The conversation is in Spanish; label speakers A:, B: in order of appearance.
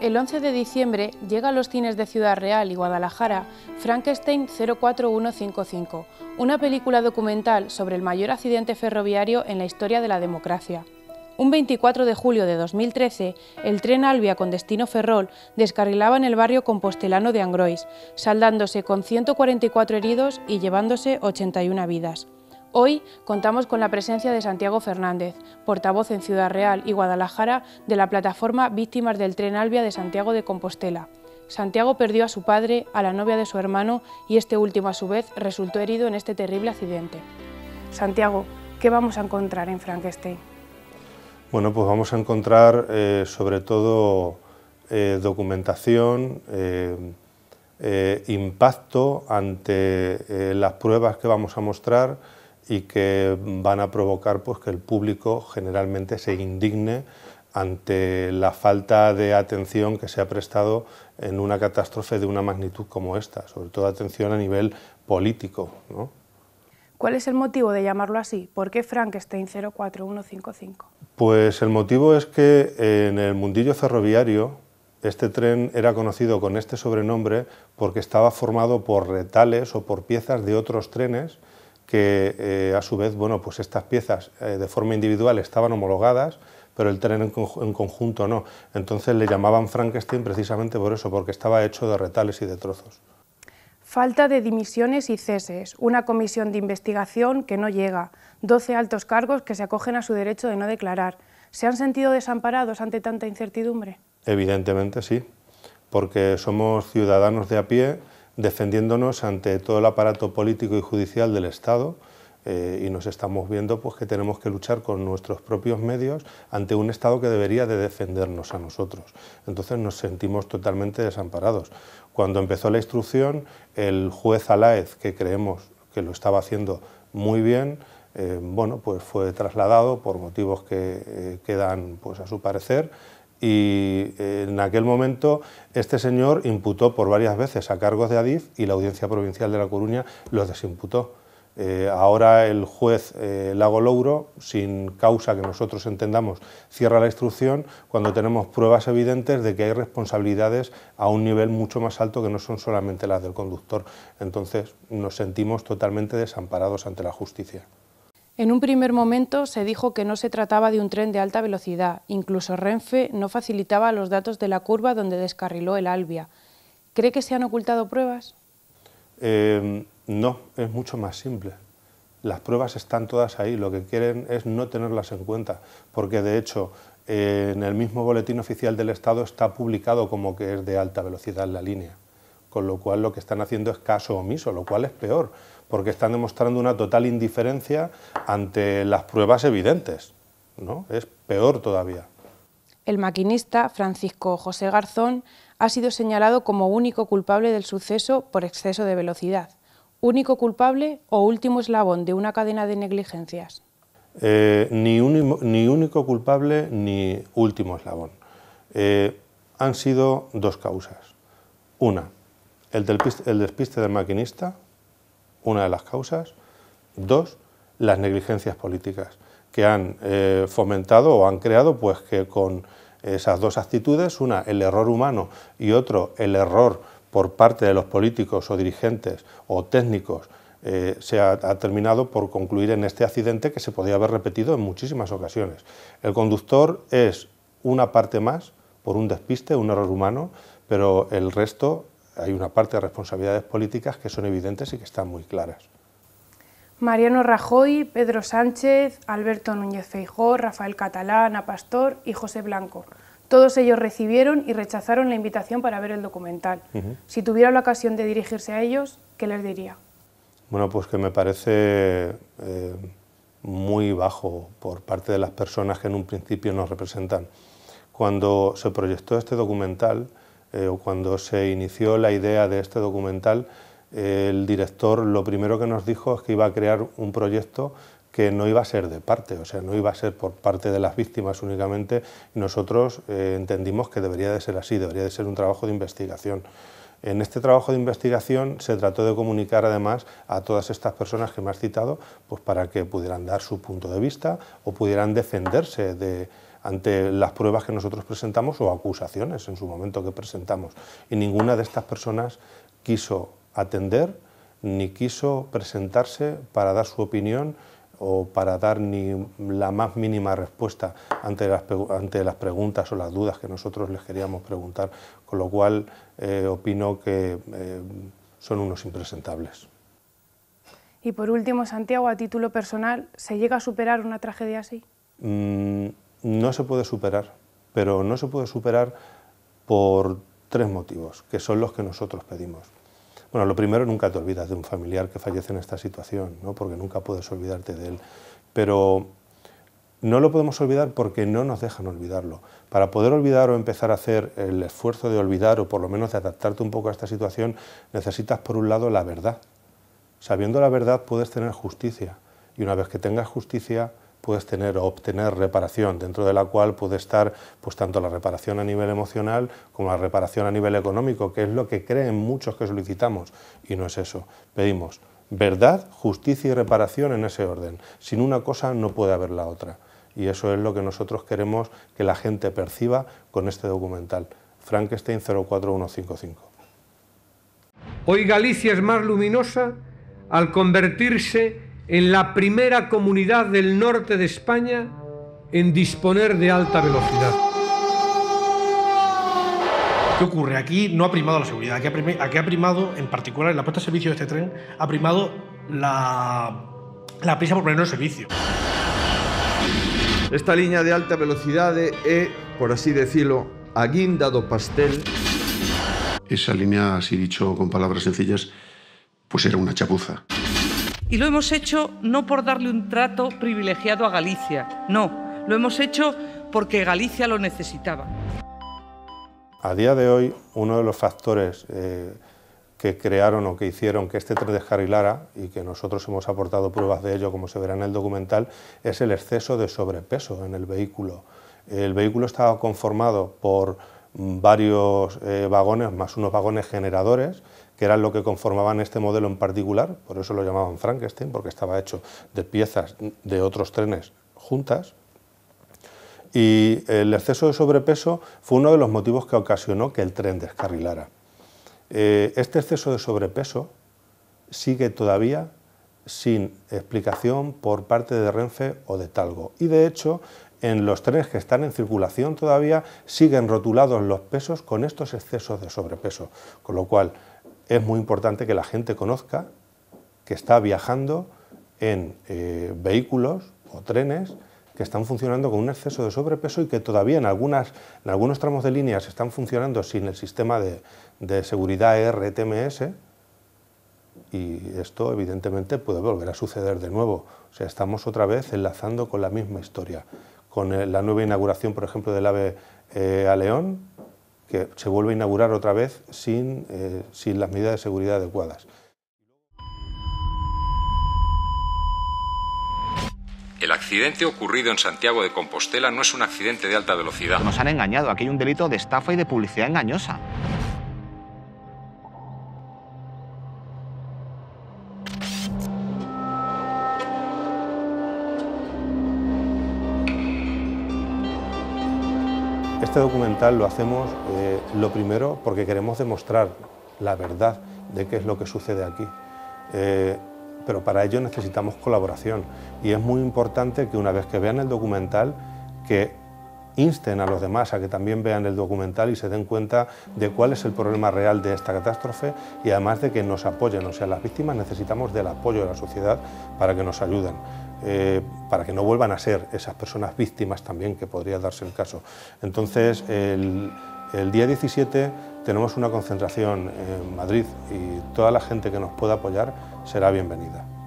A: El 11 de diciembre llega a los cines de Ciudad Real y Guadalajara Frankenstein 04155, una película documental sobre el mayor accidente ferroviario en la historia de la democracia. Un 24 de julio de 2013, el tren Albia con destino Ferrol descarrilaba en el barrio compostelano de Angrois, saldándose con 144 heridos y llevándose 81 vidas. Hoy contamos con la presencia de Santiago Fernández, portavoz en Ciudad Real y Guadalajara de la plataforma Víctimas del Tren Albia de Santiago de Compostela. Santiago perdió a su padre, a la novia de su hermano y este último a su vez resultó herido en este terrible accidente. Santiago, ¿qué vamos a encontrar en Frankenstein?
B: Bueno, pues vamos a encontrar eh, sobre todo eh, documentación, eh, impacto ante las pruebas que vamos a mostrar, y que van a provocar pues, que el público generalmente se indigne ante la falta de atención que se ha prestado en una catástrofe de una magnitud como esta, sobre todo atención a nivel político.
A: ¿Cuál es el motivo de llamarlo así? ¿Por qué Frankenstein 04155?
B: Pues el motivo es que en el mundillo ferroviario este tren era conocido con este sobrenombre porque estaba formado por retales o por piezas de otros trenes que eh, a su vez, bueno, pues estas piezas eh, de forma individual estaban homologadas, pero el tren en, conjunto no. Entonces le llamaban Frankenstein precisamente por eso, porque estaba hecho de retales y de trozos.
A: Falta de dimisiones y ceses, una comisión de investigación que no llega, 12 altos cargos que se acogen a su derecho de no declarar. ¿Se han sentido desamparados ante tanta incertidumbre?
B: Evidentemente sí, porque somos ciudadanos de a pie defendiéndonos ante todo el aparato político y judicial del Estado eh, y nos estamos viendo pues, que tenemos que luchar con nuestros propios medios ante un Estado que debería de defendernos a nosotros. Entonces nos sentimos totalmente desamparados. Cuando empezó la instrucción, el juez Aláez, que creemos que lo estaba haciendo muy bien, eh, bueno, pues fue trasladado por motivos que eh, quedan pues, a su parecer y eh, en aquel momento este señor imputó por varias veces a cargos de Adif y la Audiencia Provincial de La Coruña los desimputó. Eh, ahora el juez eh, Lago Louro, sin causa que nosotros entendamos, cierra la instrucción cuando tenemos pruebas evidentes de que hay responsabilidades a un nivel mucho más alto que no son solamente las del conductor. Entonces nos sentimos totalmente desamparados ante la justicia.
A: En un primer momento se dijo que no se trataba de un tren de alta velocidad, incluso Renfe no facilitaba los datos de la curva donde descarriló el Albia. ¿Cree que se han ocultado pruebas?
B: Em, no, es mucho más simple. Las pruebas están todas ahí, lo que quieren es no tenerlas en cuenta, porque de hecho en el mismo boletín oficial del Estado está publicado como que es de alta velocidad la línea, con lo cual lo que están haciendo es caso omiso, lo cual es peor, porque están demostrando una total indiferencia ante las pruebas evidentes. ¿no? Es peor todavía.
A: El maquinista Francisco José Garzón ha sido señalado como único culpable del suceso por exceso de velocidad. ¿Único culpable o último eslabón de una cadena de negligencias?
B: Eh, ni, único culpable ni último eslabón. Eh, han sido dos causas. Una, el despiste del maquinista, una de las causas. Dos, las negligencias políticas que han eh, fomentado o han creado pues que con esas dos actitudes, una el error humano y otro el error por parte de los políticos o dirigentes o técnicos, eh, se ha, ha, terminado por concluir en este accidente que se podía haber repetido en muchísimas ocasiones. El conductor es una parte más por un despiste, un error humano, pero el resto hay una parte de responsabilidades políticas que son evidentes y que están muy claras.
A: Mariano Rajoy, Pedro Sánchez, Alberto Núñez Feijó, Rafael Catalá, Ana Pastor y José Blanco. Todos ellos recibieron y rechazaron la invitación para ver el documental. Si tuviera la ocasión de dirigirse a ellos, ¿qué les diría?
B: Bueno, pues que me parece eh, muy bajo por parte de las personas que en un principio nos representan. Cuando se proyectó este documental, eh, cuando se inició la idea de este documental, eh, el director lo primero que nos dijo es que iba a crear un proyecto que no iba a ser de parte, o sea, no iba a ser por parte de las víctimas únicamente. nosotros eh, entendimos que debería de ser así, debería de ser un trabajo de investigación. En este trabajo de investigación se trató de comunicar además a todas estas personas que me has citado, pues para que pudieran dar su punto de vista o pudieran defenderse de, ante las pruebas que nosotros presentamos o acusaciones en su momento que presentamos. Y ninguna de estas personas quiso atender ni quiso presentarse para dar su opinión o para dar ni la más mínima respuesta ante las, ante las preguntas o las dudas que nosotros les queríamos preguntar, con lo cual eh, opino que eh, son unos impresentables.
A: Y por último, Santiago, a título personal, ¿se llega a superar una tragedia así?
B: Mm, no se puede superar, pero no se puede superar por tres motivos, que son los que nosotros pedimos. Bueno, lo primero, nunca te olvidas de un familiar que fallece en esta situación, ¿no? porque nunca puedes olvidarte de él. Pero no lo podemos olvidar porque no nos dejan olvidarlo. Para poder olvidar o empezar a hacer el esfuerzo de olvidar o por lo menos de adaptarte un poco a esta situación, necesitas por un lado la verdad. Sabiendo la verdad puedes tener justicia y una vez que tengas justicia puedes tener o obtener reparación, dentro de la cual puede estar pues, tanto la reparación a nivel emocional como la reparación a nivel económico, que es lo que creen muchos que solicitamos, y no es eso. Pedimos verdad, justicia y reparación en ese orden. Sin una cosa no puede haber la otra. Y eso es lo que nosotros queremos que la gente perciba con este documental. Frankenstein 04155. Hoy Galicia es más luminosa al convertirse en la primera comunidad del norte de España en disponer de alta velocidad. ¿Qué ocurre? Aquí no ha primado la seguridad, aquí ha, primado, en particular, en la puesta de servicio de este tren, ha primado la, la prisa por ponerlo en servicio. Esta línea de alta velocidad es, e, por así decirlo, aguinda do pastel. Esa línea, así dicho con palabras sencillas, pues era una chapuza. Y lo hemos hecho no por darle un trato privilegiado a Galicia, no, lo hemos hecho porque Galicia lo necesitaba. A día de hoy, uno de los factores eh, que crearon o que hicieron que este tren descarrilara, y que nosotros hemos aportado pruebas de ello, como se verá en el documental, es el exceso de sobrepeso en el vehículo. El vehículo estaba conformado por mm, varios eh, vagones, más unos vagones generadores, que eran lo que conformaban este modelo en particular, por eso lo llamaban Frankenstein, porque estaba hecho de piezas de otros trenes juntas, y el exceso de sobrepeso fue uno de los motivos que ocasionó que el tren descarrilara. Eh, este exceso de sobrepeso sigue todavía sin explicación por parte de Renfe o de Talgo. Y de hecho, en los trenes que están en circulación todavía siguen rotulados los pesos con estos excesos de sobrepeso. Con lo cual, es muy importante que la gente conozca que está viajando en eh, vehículos o trenes que están funcionando con un exceso de sobrepeso y que todavía en, algunas, en algunos tramos de líneas están funcionando sin el sistema de, seguridad e RTMS y esto evidentemente puede volver a suceder de nuevo. O sea, estamos otra vez enlazando con la misma historia. Con eh, la nueva inauguración, por ejemplo, del AVE eh, a León, que se vuelve a inaugurar otra vez sin, eh, sin las medidas de seguridad adecuadas. El accidente ocurrido en Santiago de Compostela no es un accidente de alta velocidad. Nos han engañado, aquí hay un delito de estafa y de publicidad engañosa. Este documental lo hacemos lo primero, porque queremos demostrar la verdad de qué es lo que sucede aquí. Eh, pero para ello necesitamos colaboración y es muy importante que una vez que vean el documental, que insten a los demás a que también vean el documental y se den cuenta de cuál es el problema real de esta catástrofe y además de que nos apoyen. O sea, las víctimas necesitamos del apoyo de la sociedad para que nos ayuden, eh, para que no vuelvan a ser esas personas víctimas también, que podría darse el caso. Entonces, el día 17 tenemos una concentración en Madrid y toda la gente que nos pueda apoyar será bienvenida.